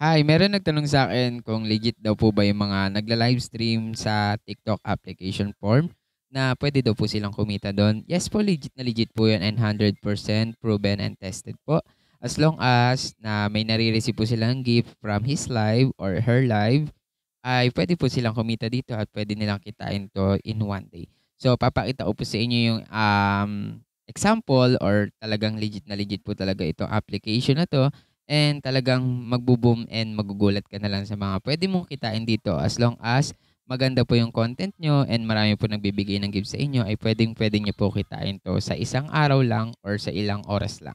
Hi, meron nagtanong sa akin kung legit daw po ba yung mga nagla-livestream sa TikTok application form na pwede daw po silang kumita doon. Yes po, legit na legit po yun and 100% proven and tested po. As long as na may nare-receive po silang gift from his live or her live, ay pwede po silang kumita dito at pwede nilang kitain to in one day. So, papakita ko po sa inyo yung um, example or talagang legit na legit po talaga itong application na to and talagang magbo-boom and magugulat ka na lang sa mga pwede mong kitain dito as long as maganda po yung content nyo and marami po nagbibigay ng gifts sa inyo ay pwedeng pwedeng nyo po kitain to sa isang araw lang or sa ilang oras lang.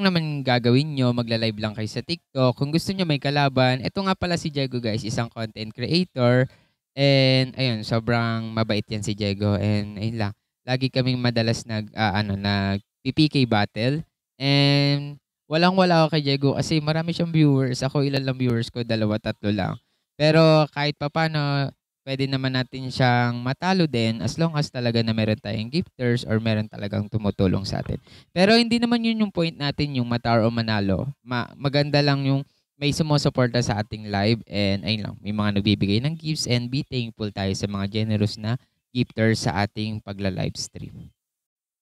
Kung naman gagawin nyo, magla-live lang kayo sa TikTok. Kung gusto nyo may kalaban, eto nga pala si Diego guys, isang content creator. And ayun, sobrang mabait yan si Diego. And ayun lang, lagi kaming madalas nag, uh, ano, nag PPK battle. And walang-wala ako kay Diego kasi marami siyang viewers. Ako ilan lang viewers ko, dalawa, tatlo lang. Pero kahit papano, pwede naman natin siyang matalo din as long as talaga na meron tayong gifters or meron talagang tumutulong sa atin. Pero hindi naman yun yung point natin, yung mataro o manalo. Ma- maganda lang yung may sumusuporta sa ating live and ayun lang, may mga nagbibigay ng gifts and be thankful tayo sa mga generous na gifters sa ating pagla-live stream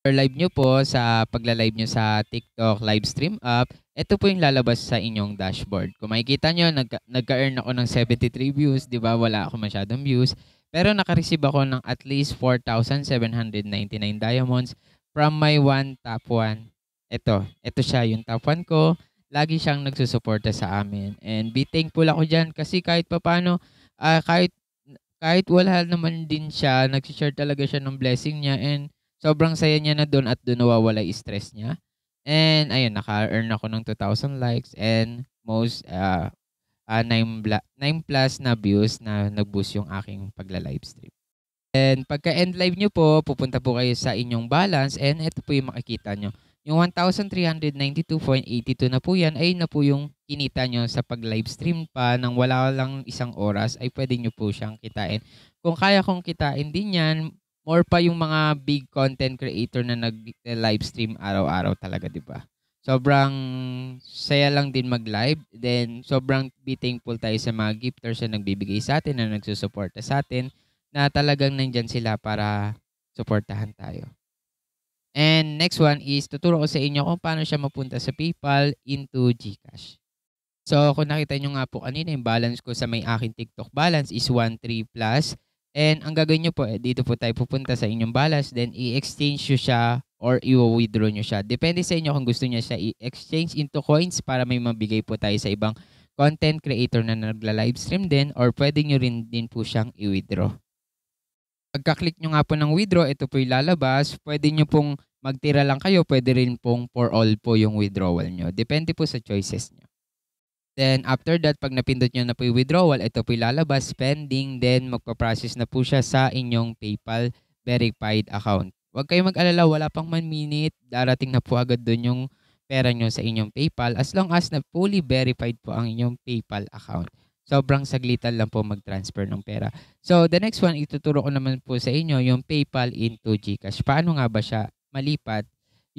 live nyo po sa pagla-live nyo sa TikTok live stream app, ito po yung lalabas sa inyong dashboard. Kung makikita nyo, nag- nagka-earn ako ng 73 views, di ba? Wala ako masyadong views. Pero naka-receive ako ng at least 4,799 diamonds from my one top one. Ito, ito siya yung top one ko. Lagi siyang nagsusuporta sa amin. And be thankful ako dyan kasi kahit papano, uh, ah, kahit kahit wala naman din siya, nagsishare talaga siya ng blessing niya and sobrang saya niya na doon at doon nawawala yung stress niya. And ayun, naka-earn ako ng 2,000 likes and most uh, uh, 9, bla- 9 plus na views na nag-boost yung aking pagla-livestream. And pagka-end live nyo po, pupunta po kayo sa inyong balance and ito po yung makikita nyo. Yung 1,392.82 na po yan ay na po yung kinita nyo sa pag-livestream pa nang wala lang isang oras ay pwede nyo po siyang kitain. Kung kaya kong kitain din yan, more pa yung mga big content creator na nag-live eh, stream araw-araw talaga, 'di ba? Sobrang saya lang din mag-live. Then sobrang be thankful tayo sa mga gifters na nagbibigay sa atin, na nagsusuporta sa atin, na talagang nandyan sila para suportahan tayo. And next one is tuturo ko sa inyo kung paano siya mapunta sa PayPal into GCash. So kung nakita nyo nga po kanina, yung balance ko sa may aking TikTok balance is 13 plus And ang gagawin nyo po, eh, dito po tayo pupunta sa inyong balance, then i-exchange nyo siya or i-withdraw nyo siya. Depende sa inyo kung gusto niya siya i-exchange into coins para may mabigay po tayo sa ibang content creator na nagla-livestream din or pwede nyo rin din po siyang i-withdraw. Pagka-click nyo nga po ng withdraw, ito po lalabas. Pwede nyo pong magtira lang kayo, pwede rin pong for all po yung withdrawal nyo. Depende po sa choices nyo. Then after that, pag napindot nyo na po yung withdrawal, ito po ilalabas, pending, then magpa-process na po siya sa inyong PayPal verified account. Huwag kayong mag-alala, wala pang man minute, darating na po agad doon yung pera nyo sa inyong PayPal as long as na fully verified po ang inyong PayPal account. Sobrang saglitan lang po mag-transfer ng pera. So, the next one, ituturo ko naman po sa inyo yung PayPal into GCash. Paano nga ba siya malipat?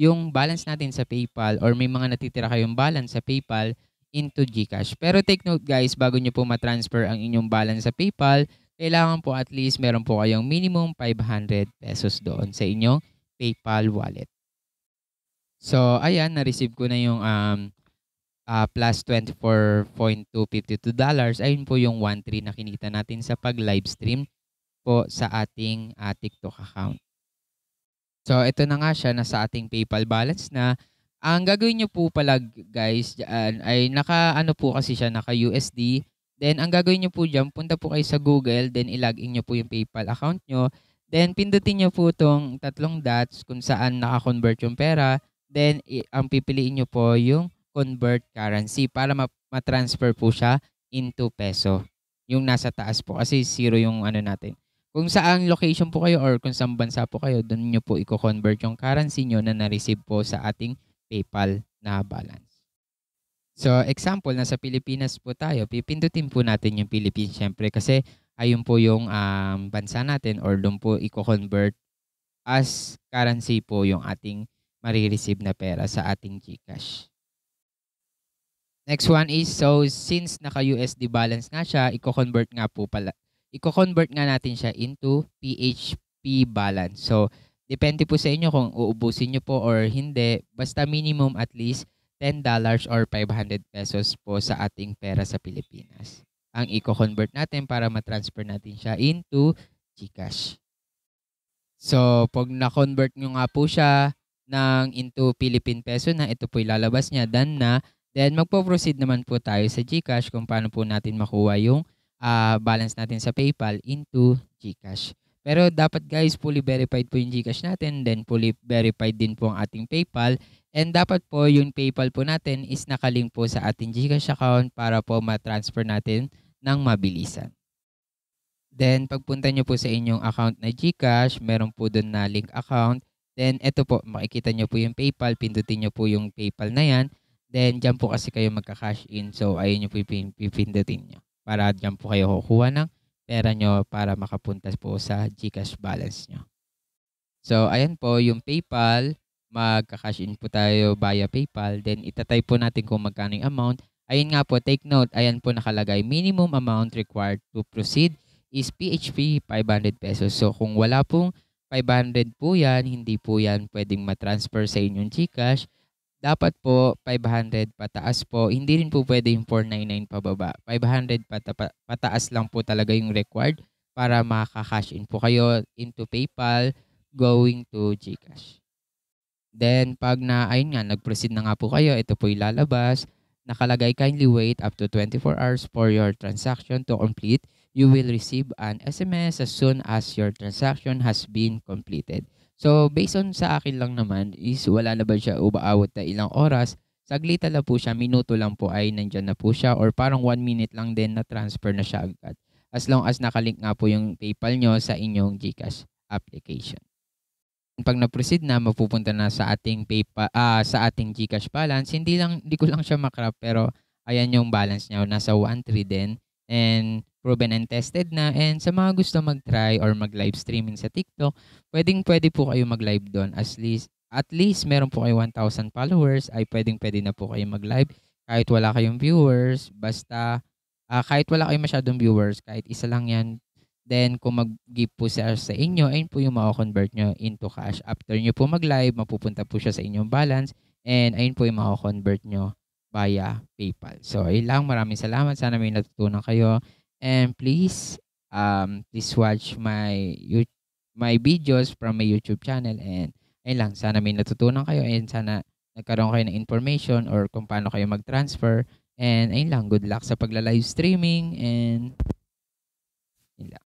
Yung balance natin sa PayPal or may mga natitira kayong balance sa PayPal, into GCash. Pero take note guys, bago nyo po matransfer ang inyong balance sa PayPal, kailangan po at least meron po kayong minimum 500 pesos doon sa inyong PayPal wallet. So, ayan, na-receive ko na yung um, uh, plus 24.252 dollars. Ayun po yung 1.3 na kinita natin sa pag livestream po sa ating uh, TikTok account. So, ito na nga siya, nasa ating PayPal balance na ang gagawin nyo po pala guys dyan ay naka ano po kasi siya, naka USD. Then ang gagawin nyo po dyan, punta po kayo sa Google, then ilagin nyo po yung PayPal account nyo. Then pindutin nyo po itong tatlong dots kung saan naka-convert yung pera. Then ang pipiliin nyo po yung convert currency para ma-transfer po siya into peso. Yung nasa taas po kasi zero yung ano natin. Kung saan location po kayo or kung saan bansa po kayo, doon nyo po i-convert yung currency nyo na na-receive po sa ating PayPal na balance. So example, nasa Pilipinas po tayo, pipindutin po natin yung Philippines syempre kasi ayun po yung um, bansa natin or doon po i-convert as currency po yung ating marireceive na pera sa ating GCash. Next one is, so since naka-USD balance nga siya, i-convert nga po pala. I-convert nga natin siya into PHP balance. So, Depende po sa inyo kung uubusin nyo po or hindi. Basta minimum at least $10 or 500 pesos po sa ating pera sa Pilipinas. Ang i-convert natin para ma-transfer natin siya into Gcash. So, pag na-convert nyo nga po siya ng into Philippine peso na ito po ilalabas niya, done na. Then, magpo-proceed naman po tayo sa Gcash kung paano po natin makuha yung uh, balance natin sa PayPal into Gcash. Pero dapat guys, fully verified po yung Gcash natin, then fully verified din po ang ating PayPal. And dapat po yung PayPal po natin is nakalink po sa ating Gcash account para po ma-transfer natin ng mabilisan. Then pagpunta nyo po sa inyong account na Gcash, meron po doon na link account. Then ito po, makikita nyo po yung PayPal, pindutin nyo po yung PayPal na yan. Then dyan po kasi kayo magka-cash in. So ayun nyo po yung pindutin nyo para dyan po kayo kukuha ng pera nyo para makapunta po sa GCash balance nyo. So, ayan po, yung PayPal, magka-cash in po tayo via PayPal. Then, itatype po natin kung magkano yung amount. Ayun nga po, take note, ayan po nakalagay, minimum amount required to proceed is PHP 500 pesos. So, kung wala pong 500 po yan, hindi po yan pwedeng matransfer sa inyong GCash dapat po 500 pataas po. Hindi rin po pwede yung 499 pababa. 500 pata, pataas lang po talaga yung required para makaka-cash in po kayo into PayPal going to GCash. Then, pag na, ayun nga, nag-proceed na nga po kayo, ito po ilalabas. Nakalagay, kindly wait up to 24 hours for your transaction to complete. You will receive an SMS as soon as your transaction has been completed. So, based on sa akin lang naman, is wala na ba siya ubaawat na ilang oras, saglit lang po siya, minuto lang po ay nandyan na po siya or parang one minute lang din na transfer na siya agad. As long as nakalink nga po yung PayPal nyo sa inyong Gcash application. Pag na-proceed na, mapupunta na sa ating PayPal, uh, sa ating Gcash balance. Hindi lang, hindi ko lang siya makrap pero ayan yung balance niya. Nasa 1.3 din. And proven and tested na. And sa mga gusto mag-try or mag-live streaming sa TikTok, pwedeng pwede po kayo mag-live doon. At least, at least meron po kayo 1,000 followers, ay pwedeng pwede na po kayo mag-live kahit wala kayong viewers. Basta, uh, kahit wala kayong masyadong viewers, kahit isa lang yan, Then, kung mag-give po siya sa inyo, ayun po yung mako-convert nyo into cash. After nyo po mag-live, mapupunta po siya sa inyong balance. And ayun po yung mako-convert nyo via PayPal. So, ayun Maraming salamat. Sana may natutunan kayo. And please, um, please watch my my videos from my YouTube channel and ayun lang, sana may natutunan kayo and sana nagkaroon kayo ng information or kung paano kayo mag-transfer. And ayun lang, good luck sa pagla-live streaming and ayun lang.